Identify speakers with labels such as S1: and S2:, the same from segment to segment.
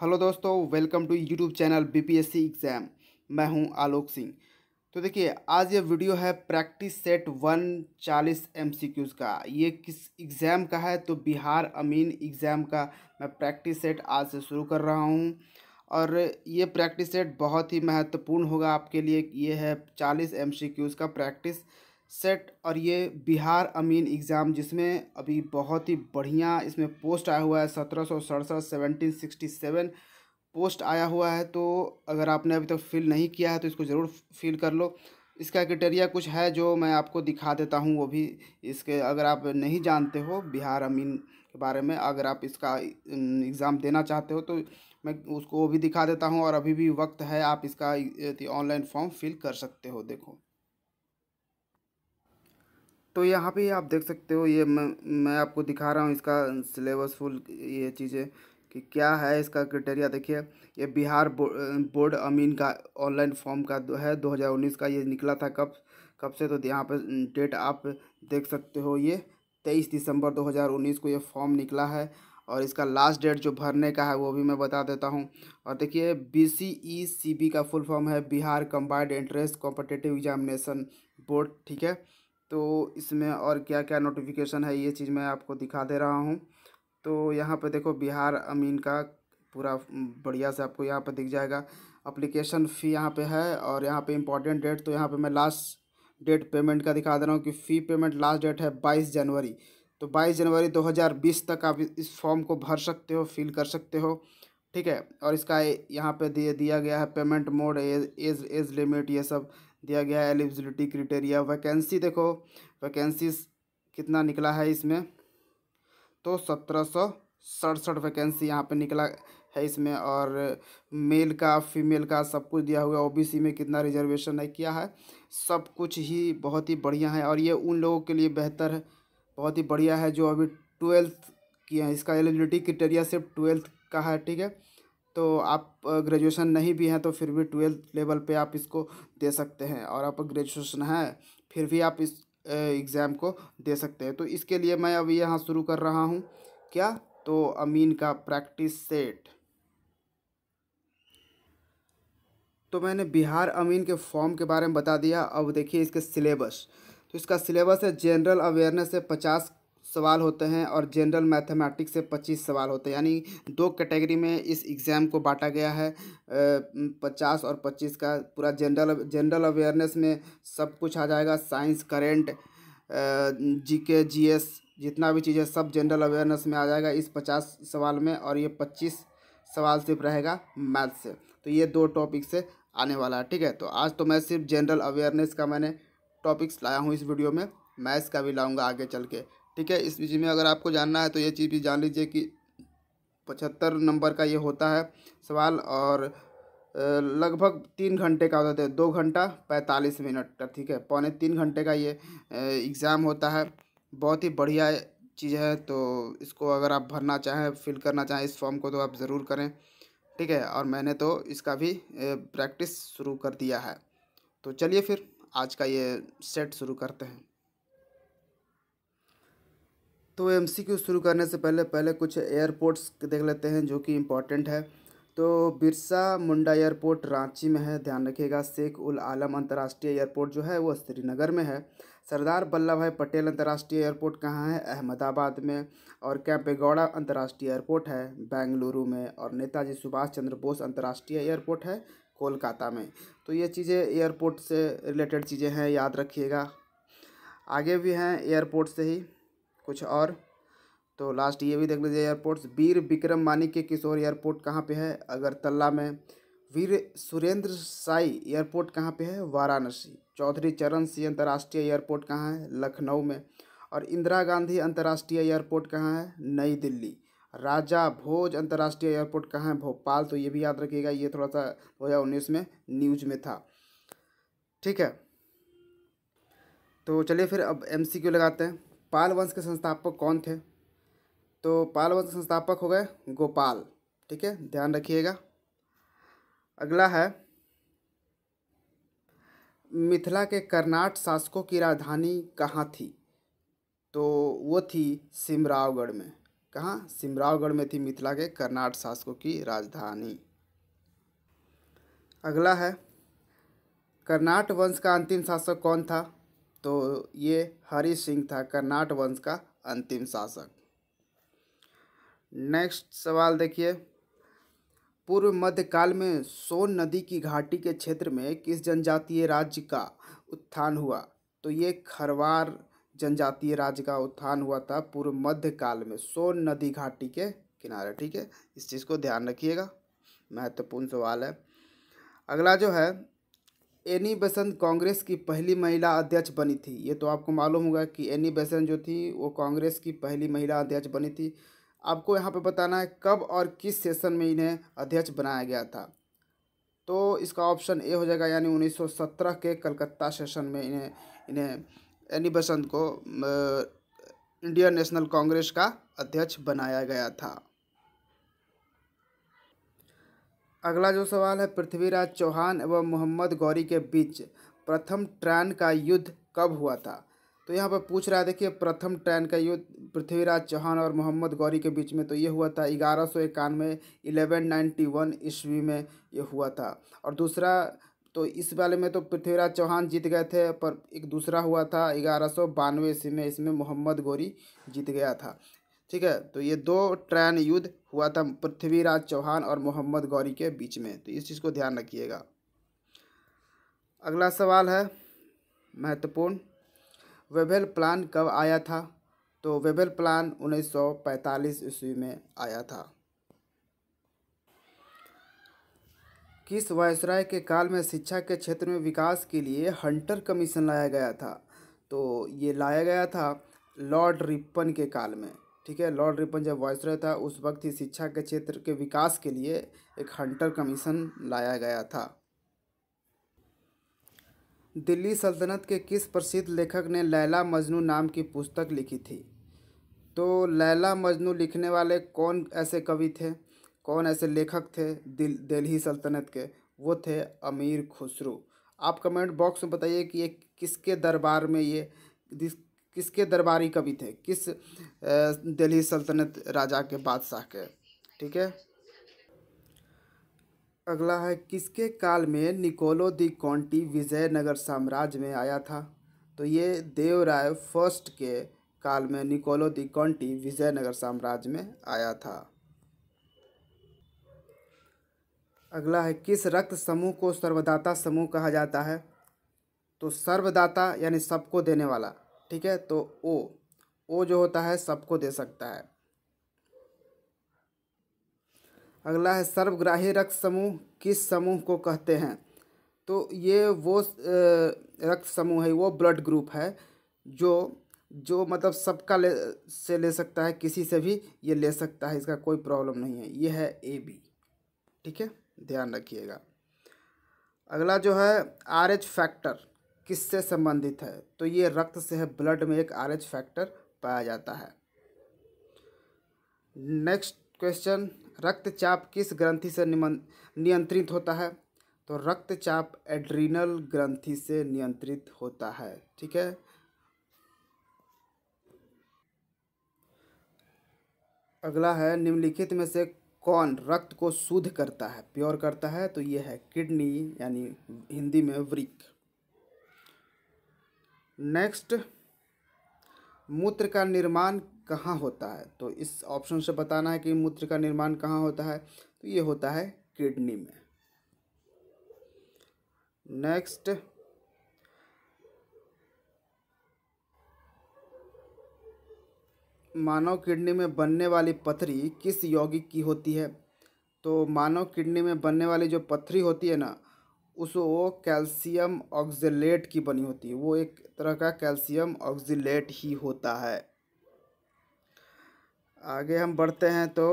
S1: hello दोस्तों welcome to YouTube channel BPSC exam मैं हूं आलोक सिंह तो देखिए आज ये वीडियो है प्रैक्टिस सेट वन चालीस एम का ये किस एग्ज़ाम का है तो बिहार अमीन एग्ज़ाम का मैं प्रैक्टिस सेट आज से शुरू कर रहा हूं और ये प्रैक्टिस सेट बहुत ही महत्वपूर्ण होगा आपके लिए ये है चालीस एम का प्रैक्टिस सेट और ये बिहार अमीन एग्ज़ाम जिसमें अभी बहुत ही बढ़िया इसमें पोस्ट आया हुआ है सत्रह सौ सड़सठ सेवनटीन सिक्सटी सेवन पोस्ट आया हुआ है तो अगर आपने अभी तक तो फिल नहीं किया है तो इसको ज़रूर फिल कर लो इसका क्रिटेरिया कुछ है जो मैं आपको दिखा देता हूँ वो भी इसके अगर आप नहीं जानते हो बिहार अमीन के बारे में अगर आप इसका एग्ज़ाम देना चाहते हो तो मैं उसको वो भी दिखा देता हूँ और अभी भी वक्त है आप इसका ऑनलाइन फॉर्म फिल कर सकते हो देखो तो यहाँ पे आप देख सकते हो ये मैं मैं आपको दिखा रहा हूँ इसका सिलेबस फुल ये चीज़ें कि क्या है इसका क्रिटेरिया देखिए ये बिहार बो, बोर्ड अमीन का ऑनलाइन फॉर्म का है 2019 का ये निकला था कब कब से तो यहाँ पे डेट आप देख सकते हो ये 23 दिसंबर 2019 को ये फॉर्म निकला है और इसका लास्ट डेट जो भरने का है वो भी मैं बता देता हूँ और देखिए B C E C B का फुल फॉर्म है Bihar combined entrance competitive examination board ठीक है तो इसमें और क्या क्या नोटिफिकेशन है ये चीज़ मैं आपको दिखा दे रहा हूँ तो यहाँ पर देखो बिहार अमीन का पूरा बढ़िया से आपको यहाँ पर दिख जाएगा अप्लीकेशन फ़ी यहाँ पे है और यहाँ पे इम्पॉर्टेंट डेट तो यहाँ पे मैं लास्ट डेट पेमेंट का दिखा दे रहा हूँ कि फ़ी पेमेंट लास्ट डेट है बाईस जनवरी तो बाईस जनवरी दो हज़ार बीस तक आप इस फॉर्म को भर सकते हो फिल कर सकते हो ठीक है और इसका यहाँ पे दिया गया है payment mode age age age limit ये सब दिया गया है एलिजिबिलिटी क्रिटेरिया वैकेंसी देखो वैकेंसी कितना निकला है इसमें तो सत्रह सौ सड़सठ वैकेंसी यहाँ पे निकला है इसमें और मेल का फीमेल का सब कुछ दिया हुआ है ओबीसी में कितना रिजर्वेशन है किया है सब कुछ ही बहुत ही बढ़िया है और ये उन लोगों के लिए बेहतर है बहुत ही बढ़िया है जो अभी ट्वेल्थ की है इसका एलिजिबिलिटी क्रिटेरिया सिर्फ ट्वेल्थ का है ठीक है तो आप ग्रेजुएशन नहीं भी हैं तो फिर भी ट्वेल्थ लेवल पे आप इसको दे सकते हैं और आप ग्रेजुएशन है फिर भी आप इस एग्ज़ाम को दे सकते हैं तो इसके लिए मैं अब यहाँ शुरू कर रहा हूँ क्या तो अमीन का प्रैक्टिस सेट तो मैंने बिहार अमीन के फॉर्म के बारे में बता दिया अब देखिए इसके सिलेबस तो इसका सिलेबस है जनरल अवेयरनेस है पचास सवाल होते हैं और जनरल मैथमेटिक्स से पच्चीस सवाल होते हैं यानी दो कैटेगरी में इस एग्ज़ाम को बांटा गया है पचास और पच्चीस का पूरा जनरल जनरल अवेयरनेस में सब कुछ आ जाएगा साइंस करेंट जी के जी एस जितना भी चीज़ है सब जनरल अवेयरनेस में आ जाएगा इस पचास सवाल में और ये पच्चीस सवाल सिर्फ रहेगा मैथ से तो ये दो टॉपिक से आने वाला है ठीक है तो आज तो मैं सिर्फ जनरल अवेयरनेस का मैंने टॉपिक्स लाया हूँ इस वीडियो में मैथ्स का भी लाऊंगा आगे चल के ठीक है इस विषय में अगर आपको जानना है तो ये चीज़ भी जान लीजिए कि पचहत्तर नंबर का ये होता है सवाल और लगभग तीन घंटे का होता है दो घंटा पैंतालीस मिनट का ठीक है पौने तीन घंटे का ये एग्ज़ाम होता है बहुत ही बढ़िया चीज़ है तो इसको अगर आप भरना चाहें फिल करना चाहें इस फॉर्म को तो आप ज़रूर करें ठीक है और मैंने तो इसका भी प्रैक्टिस शुरू कर दिया है तो चलिए फिर आज का ये सेट शुरू करते हैं तो एम शुरू करने से पहले पहले कुछ एयरपोर्ट्स देख लेते हैं जो कि इम्पोर्टेंट है तो बिरसा मुंडा एयरपोर्ट रांची में है ध्यान रखिएगा शेख उल आलम अंतर्राष्ट्रीय एयरपोर्ट जो है वो श्रीनगर में है सरदार वल्लभ भाई पटेल अंतर्राष्ट्रीय एयरपोर्ट कहाँ है अहमदाबाद में और कैंपेगौड़ा अंतर्राष्ट्रीय एयरपोर्ट है बेंगलुरु में और नेताजी सुभाष चंद्र बोस अंतर्राष्ट्रीय एयरपोर्ट है कोलकाता में तो ये चीज़ें एयरपोर्ट से रिलेटेड चीज़ें हैं याद रखिएगा आगे भी हैं एयरपोर्ट से ही कुछ और तो लास्ट ये भी देख लीजिए एयरपोर्ट्स वीर विक्रम मानिक्य किशोर एयरपोर्ट कहाँ पे है अगरतला में वीर सुरेंद्र साई एयरपोर्ट कहाँ पे है वाराणसी चौधरी चरण सिंह अंतर्राष्ट्रीय एयरपोर्ट कहाँ है लखनऊ में और इंदिरा गांधी अंतर्राष्ट्रीय एयरपोर्ट कहाँ है नई दिल्ली राजा भोज अंतर्राष्ट्रीय एयरपोर्ट कहाँ है भोपाल तो ये भी याद रखिएगा ये थोड़ा सा दो हज़ार उन्नीस में न्यूज में था ठीक है तो चलिए फिर अब एम लगाते हैं पाल वंश के संस्थापक कौन थे तो पाल वंश के संस्थापक हो गए गोपाल ठीक है ध्यान रखिएगा अगला है मिथिला के कर्नाट शासकों की राजधानी कहाँ थी तो वो थी सिमरावगढ़ में कहाँ सिमरावगढ़ में थी मिथिला के कर्नाट शासकों की राजधानी अगला है कर्नाट वंश का अंतिम शासक कौन था तो ये हरि सिंह था कर्नाट वंश का अंतिम शासक नेक्स्ट सवाल देखिए पूर्व मध्यकाल में सोन नदी की घाटी के क्षेत्र में किस जनजातीय राज्य का उत्थान हुआ तो ये खरवार जनजातीय राज्य का उत्थान हुआ था पूर्व मध्यकाल में सोन नदी घाटी के किनारे ठीक है इस चीज़ को ध्यान रखिएगा महत्वपूर्ण सवाल है अगला जो है एनी बेसेंट कांग्रेस की पहली महिला अध्यक्ष बनी थी ये तो आपको मालूम होगा कि एनी बेसेंट जो थी वो कांग्रेस की पहली महिला अध्यक्ष बनी थी आपको यहाँ पे बताना है कब और किस सेशन में इन्हें अध्यक्ष बनाया गया था तो इसका ऑप्शन ए हो जाएगा यानी 1917 के कलकत्ता सेशन में इन्हें इन्हें एनी बसंत को इंडियन नेशनल कांग्रेस का अध्यक्ष बनाया गया था अगला जो सवाल है पृथ्वीराज चौहान एवं मोहम्मद गौरी के बीच प्रथम ट्रैन का युद्ध कब हुआ था तो यहाँ पर पूछ रहा है देखिए प्रथम ट्रैन का युद्ध पृथ्वीराज चौहान और मोहम्मद गौरी के बीच में तो ये हुआ था ग्यारह सौ इक्यानवे इलेवन नाइन्टी वन ईस्वी में ये हुआ था और दूसरा तो इस वाले में तो पृथ्वीराज चौहान जीत गए थे पर एक दूसरा हुआ था ग्यारह सौ बानवे ईस्वी में इसमें मोहम्मद गौरी जीत गया था ठीक है तो ये दो ट्रैन युद्ध हुआ था पृथ्वीराज चौहान और मोहम्मद गौरी के बीच में तो इस चीज़ को ध्यान रखिएगा अगला सवाल है महत्वपूर्ण वेबल प्लान कब आया था तो वेबल प्लान उन्नीस पैंतालीस ईस्वी में आया था किस वायसराय के काल में शिक्षा के क्षेत्र में विकास के लिए हंटर कमीशन लाया गया था तो ये लाया गया था लॉर्ड रिपन के काल में ठीक है लॉर्ड रिपन जब वॉइस रहे था उस वक्त ही शिक्षा के क्षेत्र के विकास के लिए एक हंटर कमीशन लाया गया था दिल्ली सल्तनत के किस प्रसिद्ध लेखक ने लैला मजनू नाम की पुस्तक लिखी थी तो लैला मजनू लिखने वाले कौन ऐसे कवि थे कौन ऐसे लेखक थे दिल दिल्ली सल्तनत के वो थे अमीर खुसरू आप कमेंट बॉक्स में बताइए कि ये किसके दरबार में ये किसके दरबारी कवि थे किस दिल्ली सल्तनत राजा के बादशाह के ठीक है अगला है किसके काल में निकोलो दी कॉन्टी विजयनगर साम्राज्य में आया था तो ये देवराय फर्स्ट के काल में निकोलो दी कॉन्टी विजयनगर साम्राज्य में आया था अगला है किस रक्त समूह को सर्वदाता समूह कहा जाता है तो सर्वदाता यानी सबको देने वाला ठीक है तो ओ ओ जो होता है सबको दे सकता है अगला है सर्वग्राही रक्त समूह किस समूह को कहते हैं तो ये वो रक्त समूह है वो ब्लड ग्रुप है जो जो मतलब सबका ले से ले सकता है किसी से भी ये ले सकता है इसका कोई प्रॉब्लम नहीं है ये है ए बी ठीक है ध्यान रखिएगा अगला जो है आर एच फैक्टर किससे संबंधित है तो ये रक्त से है ब्लड में एक आर फैक्टर पाया जाता है नेक्स्ट क्वेश्चन रक्तचाप किस ग्रंथि से नियंत्रित होता है तो रक्तचाप एड्रीनल ग्रंथि से नियंत्रित होता है ठीक है अगला है निम्नलिखित में से कौन रक्त को शुद्ध करता है प्योर करता है तो ये है किडनी यानी हिंदी में वृक्ष नेक्स्ट मूत्र का निर्माण कहाँ होता है तो इस ऑप्शन से बताना है कि मूत्र का निर्माण कहाँ होता है तो ये होता है किडनी में नेक्स्ट मानव किडनी में बनने वाली पथरी किस यौगिक की होती है तो मानव किडनी में बनने वाली जो पथरी होती है ना उस वो कैल्शियम ऑक्जिलेट की बनी होती है वो एक तरह का कैल्शियम ऑक्जिलेट ही होता है आगे हम बढ़ते हैं तो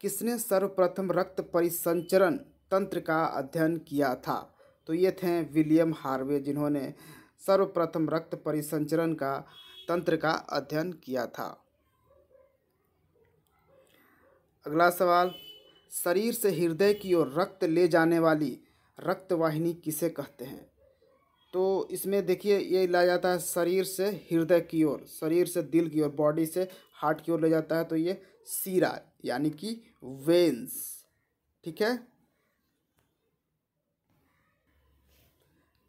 S1: किसने सर्वप्रथम रक्त परिसंचरण तंत्र का अध्ययन किया था तो ये थे विलियम हार्वे जिन्होंने सर्वप्रथम रक्त परिसंचरण का तंत्र का अध्ययन किया था अगला सवाल शरीर से हृदय की ओर रक्त ले जाने वाली रक्तवाहिनी किसे कहते हैं तो इसमें देखिए ये ला जाता है शरीर से हृदय की ओर शरीर से दिल की ओर बॉडी से हार्ट की ओर ले जाता है तो ये सीरा यानी कि वेंस ठीक है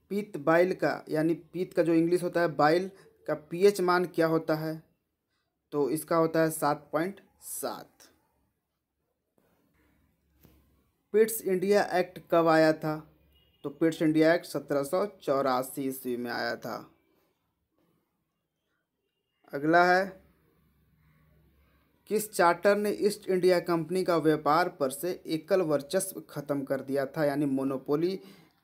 S1: पीत बाइल का यानी पीत का जो इंग्लिश होता है बाइल का पीएच मान क्या होता है तो इसका होता है सात पॉइंट सात पिट्स इंडिया एक्ट कब आया था तो पिट्स इंडिया एक्ट सत्रह सौ चौरासी ईस्वी में आया था अगला है किस चार्टर ने ईस्ट इंडिया कंपनी का व्यापार पर से एकल वर्चस्व खत्म कर दिया था यानी मोनोपोली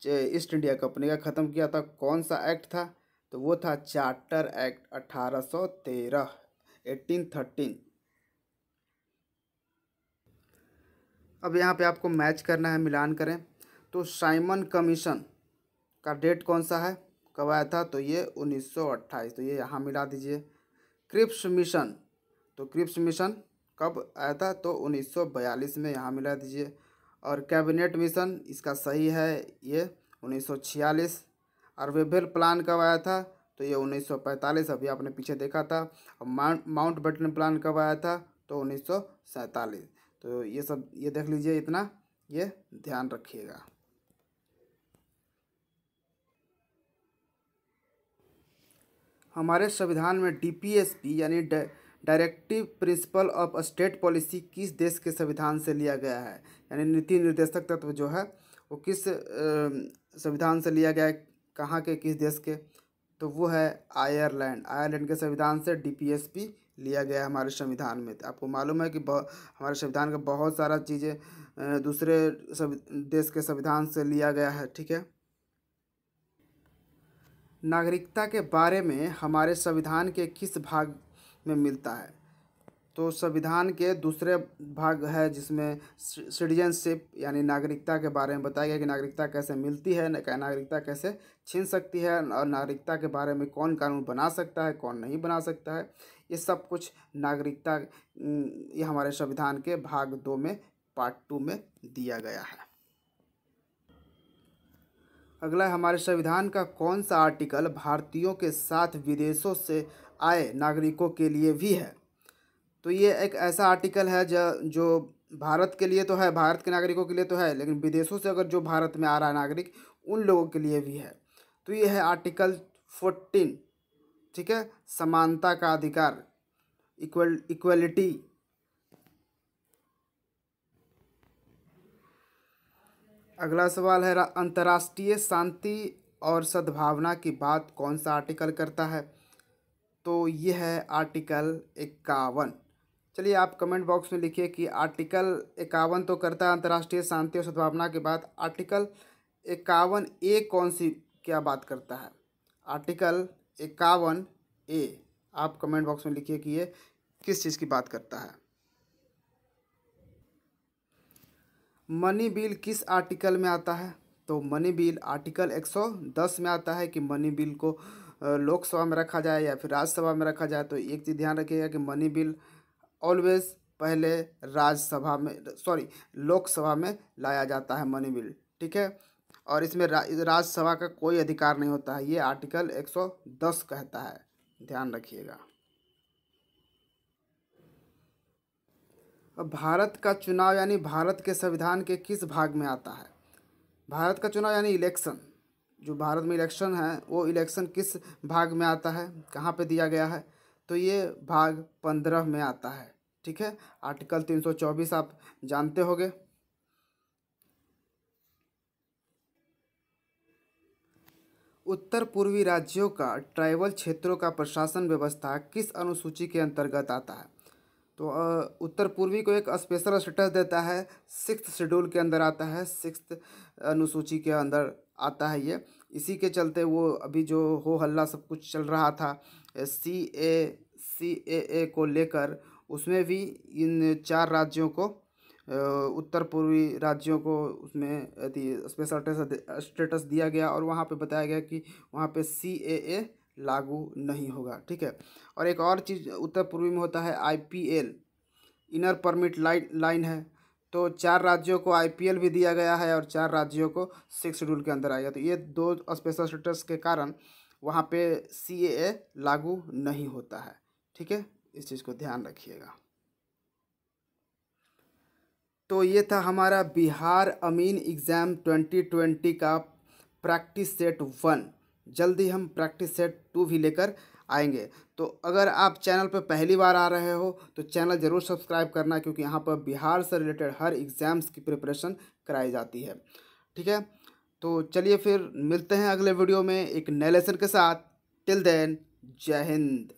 S1: ईस्ट इंडिया कंपनी का ख़त्म किया था कौन सा एक्ट था तो वो था चार्टर एक्ट अठारह सौ तेरह एटीन थर्टीन अब यहाँ पे आपको मैच करना है मिलान करें तो साइमन कमीशन का डेट कौन सा है कब आया था तो ये 1928 तो ये यहाँ मिला दीजिए क्रिप्स मिशन तो क्रिप्स मिशन कब आया था तो 1942 में यहाँ मिला दीजिए और कैबिनेट मिशन इसका सही है ये 1946 और वेभेल प्लान कब आया था तो ये 1945 अभी आपने पीछे देखा था और माउंट माउंट बेटन प्लान कब आया था तो उन्नीस तो ये सब ये देख लीजिए इतना ये ध्यान रखिएगा हमारे संविधान में डीपीएसपी यानी directive principle of state policy किस देश के संविधान से लिया गया है यानी नीति निर्देशक तत्व जो है वो किस संविधान से लिया गया है कहाँ के किस देश के तो वो है आयरलैंड आयरलैंड के संविधान से डीपीएसपी लिया गया है हमारे संविधान में आपको मालूम है कि हमारे संविधान का बहुत सारा चीज़ें दूसरे देश के संविधान से लिया गया है ठीक है नागरिकता के बारे में हमारे संविधान के किस भाग में मिलता है तो संविधान के दूसरे भाग है जिसमें सिटीजनशिप यानी नागरिकता के बारे में बताया गया कि नागरिकता कैसे मिलती है नागरिकता कैसे छीन सकती है और नागरिकता के बारे में कौन कानून बना सकता है कौन नहीं बना सकता है ये सब कुछ नागरिकता ये हमारे संविधान के भाग दो में पार्ट टू में दिया गया है अगला हमारे संविधान का कौन सा आर्टिकल भारतीयों के साथ विदेशों से आए नागरिकों के लिए भी है तो ये एक ऐसा आर्टिकल है जो जो भारत के लिए तो है भारत के नागरिकों के लिए तो है लेकिन विदेशों से अगर जो भारत में आ रहा है नागरिक उन लोगों के लिए भी है तो ये है आर्टिकल फोर्टीन ठीक है समानता का अधिकार इक्वल इक्वलिटी अगला सवाल है अंतर्राष्ट्रीय शांति और सद्भावना की बात कौन सा आर्टिकल करता है तो यह है आर्टिकल इक्यावन चलिए आप कमेंट बॉक्स में लिखिए कि आर्टिकल इक्यावन तो करता है अंतर्राष्ट्रीय शांति और सद्भावना की बात आर्टिकल इक्यावन ए कौन सी क्या बात करता है आर्टिकल इक्यावन ए आप कमेंट बॉक्स में लिखिए कि ये किस चीज़ की बात करता है मनी बिल किस आर्टिकल में आता है तो मनी बिल आर्टिकल 110 में आता है कि मनी बिल को लोकसभा में रखा जाए या फिर राज्यसभा में रखा जाए तो एक चीज़ ध्यान रखिएगा कि मनी बिल ऑलवेज पहले राज्यसभा में सॉरी लोकसभा में लाया जाता है मनी बिल ठीक है और इसमें रा, राज्यसभा का कोई अधिकार नहीं होता है ये आर्टिकल 110 कहता है ध्यान रखिएगा अब भारत का चुनाव यानी भारत के संविधान के किस भाग में आता है भारत का चुनाव यानी इलेक्शन जो भारत में इलेक्शन है वो इलेक्शन किस भाग में आता है कहाँ पे दिया गया है तो ये भाग पंद्रह में आता है ठीक है आर्टिकल तीन सौ चौबीस आप जानते होंगे उत्तर पूर्वी राज्यों का ट्राइबल क्षेत्रों का प्रशासन व्यवस्था किस अनुसूची के अंतर्गत आता है तो उत्तर पूर्वी को एक स्पेशल स्टेटस देता है सिक्स शेड्यूल के अंदर आता है सिक्स अनुसूची के अंदर आता है ये इसी के चलते वो अभी जो हो हल्ला सब कुछ चल रहा था सी ए सी ए ए को लेकर उसमें भी इन चार राज्यों को उत्तर पूर्वी राज्यों को उसमें स्पेशल स्टेटस स्टेटस दिया गया और वहाँ पे बताया गया कि वहाँ पे सी ए ए लागू नहीं होगा ठीक है और एक और चीज़ उत्तर पूर्वी में होता है I P L inner permit line line है तो चार राज्यों को आईपीएल भी दिया गया है और चार राज्यों को सिक्स शेड्यूल के अंदर आएगा तो ये दो स्पेशल स्टेटस के कारण वहाँ पे सी लागू नहीं होता है ठीक है इस चीज़ को ध्यान रखिएगा तो ये था हमारा बिहार अमीन एग्ज़ाम 2020 का प्रैक्टिस सेट वन जल्दी हम प्रैक्टिस सेट टू भी लेकर आएंगे तो अगर आप चैनल पर पहली बार आ रहे हो तो चैनल ज़रूर सब्सक्राइब करना क्योंकि यहाँ पर बिहार से रिलेटेड हर एग्ज़ाम्स की प्रिपरेशन कराई जाती है ठीक है तो चलिए फिर मिलते हैं अगले वीडियो में एक नए लेसन के साथ टिल देन जय हिंद